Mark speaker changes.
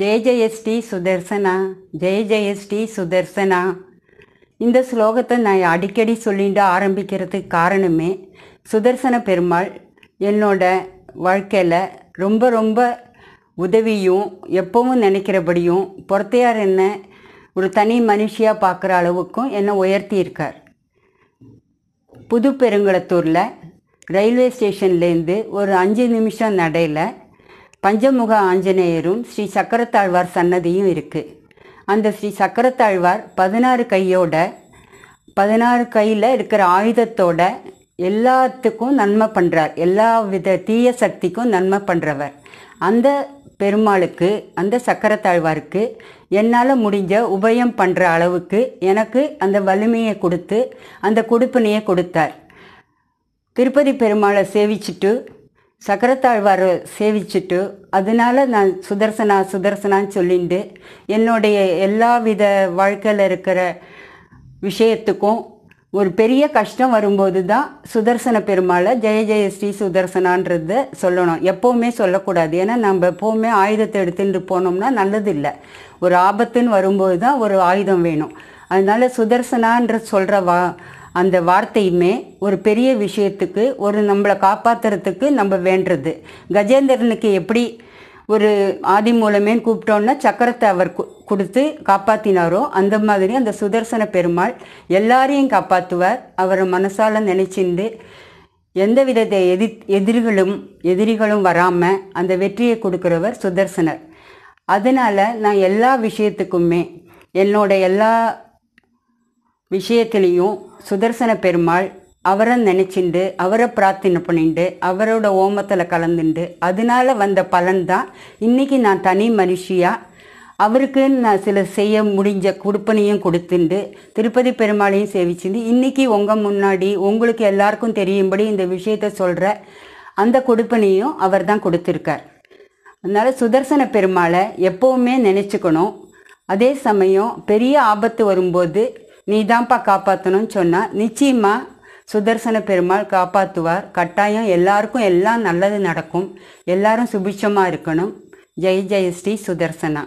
Speaker 1: ஜெய ஜெய ஸ்ரீ சுதர்சனா ஜெய ஜெய ஸ்ரீ சுதர்சனா இந்த ஸ்லோகத்தை நான் அடிக்கடி சொல்லிட்டு ஆரம்பிக்கிறதுக்கு காரணமே சுதர்சன பெருமாள் என்னோட வாழ்க்கையில் ரொம்ப ரொம்ப உதவியும் எப்பவும் நினைக்கிறபடியும் பொறுத்தையார் என்ன ஒரு தனி மனுஷியாக பார்க்குற அளவுக்கும் என்னை உயர்த்தியிருக்கார் புது பெருங்குளத்தூரில் ரயில்வே ஸ்டேஷன்லேருந்து ஒரு அஞ்சு நிமிஷம் நடையில் பஞ்சமுக ஆஞ்சநேயரும் ஸ்ரீ சக்கரத்தாழ்வார் சன்னதியும் இருக்குது அந்த ஸ்ரீ சக்கரத்தாழ்வார் பதினாறு கையோட பதினாறு கையில் இருக்கிற ஆயுதத்தோட எல்லாத்துக்கும் நன்மை பண்ணுறார் எல்லா வித தீய சக்திக்கும் நன்மை பண்ணுறவர் அந்த பெருமாளுக்கு அந்த சக்கரத்தாழ்வாருக்கு என்னால் முடிஞ்ச உபயம் பண்ணுற அளவுக்கு எனக்கு அந்த வலிமையை கொடுத்து அந்த கொடுப்பினையை கொடுத்தார் திருப்பதி பெருமாளை சேவிச்சுட்டு சக்கரத்தாழ்வார் சேவிச்சுட்டு அதனால நான் சுதர்சனா சுதர்சனான்னு சொல்லிட்டு என்னுடைய எல்லா வித வாழ்க்கையில் இருக்கிற விஷயத்துக்கும் ஒரு பெரிய கஷ்டம் வரும்போது தான் சுதர்சன பெருமாளை ஜெய ஜெய ஸ்ரீ சுதர்சனான்றத சொல்லணும் எப்போவுமே சொல்லக்கூடாது ஏன்னா நம்ம எப்போவுமே ஆயுதத்தை எடுத்துட்டு போனோம்னா நல்லது இல்லை ஒரு ஆபத்துன்னு வரும்போது தான் ஒரு ஆயுதம் வேணும் அதனால சுதர்சனான்ற சொல்கிற வா அந்த வார்த்தையுமே ஒரு பெரிய விஷயத்துக்கு ஒரு நம்மளை காப்பாற்றுறதுக்கு நம்ம வேண்டது கஜேந்திரனுக்கு எப்படி ஒரு ஆதி மூலமேன்னு கூப்பிட்டோன்னா சக்கரத்தை அவர் கொடுத்து காப்பாற்றினாரோ அந்த மாதிரி அந்த சுதர்சன பெருமாள் எல்லாரையும் காப்பாற்றுவார் அவரை மனசால் நினைச்சிருந்து விதத்தை எதி எதிரிகளும் எதிரிகளும் வராமல் அந்த வெற்றியை கொடுக்குறவர் சுதர்சனர் அதனால் நான் எல்லா விஷயத்துக்குமே என்னோட எல்லா விஷயத்திலையும் சுதர்சன பெருமாள் அவரை நினைச்சிண்டு அவரை பிரார்த்தனை பண்ணிண்டு அவரோட ஓமத்தில் கலந்துண்டு அதனால வந்த பலன் தான் இன்றைக்கி நான் தனி மனுஷியாக அவருக்குன்னு நான் சில செய்ய முடிஞ்ச கொடுப்பனையும் கொடுத்துண்டு திருப்பதி பெருமாளையும் சேவிச்சுண்டு இன்றைக்கி உங்கள் முன்னாடி உங்களுக்கு எல்லாருக்கும் தெரியும்படி இந்த விஷயத்த சொல்கிற அந்த கொடுப்பனையும் அவர் தான் கொடுத்துருக்கார் அதனால் சுதர்சன பெருமாளை எப்போவுமே நினச்சிக்கணும் அதே சமயம் பெரிய ஆபத்து வரும்போது நீ தான்ப்பா காப்பாற்றணும்னு சொன்னால் நிச்சயமாக சுதர்சன பெருமாள் காப்பாற்றுவார் கட்டாயம் எல்லாருக்கும் எல்லாம் நல்லது நடக்கும் எல்லாரும் சுபிட்சமாக இருக்கணும் ஜெய் ஸ்ரீ சுதர்சனா